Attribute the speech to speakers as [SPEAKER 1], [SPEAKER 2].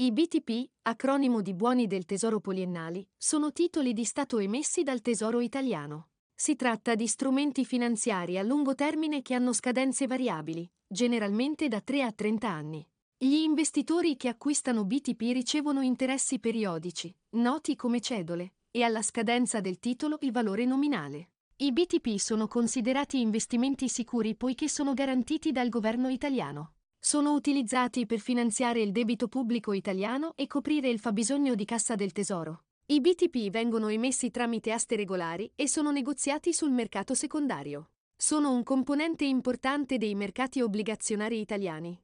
[SPEAKER 1] I BTP, acronimo di buoni del tesoro poliennali, sono titoli di Stato emessi dal tesoro italiano. Si tratta di strumenti finanziari a lungo termine che hanno scadenze variabili, generalmente da 3 a 30 anni. Gli investitori che acquistano BTP ricevono interessi periodici, noti come cedole, e alla scadenza del titolo il valore nominale. I BTP sono considerati investimenti sicuri poiché sono garantiti dal governo italiano sono utilizzati per finanziare il debito pubblico italiano e coprire il fabbisogno di cassa del Tesoro. I BTP vengono emessi tramite aste regolari e sono negoziati sul mercato secondario. Sono un componente importante dei mercati obbligazionari italiani.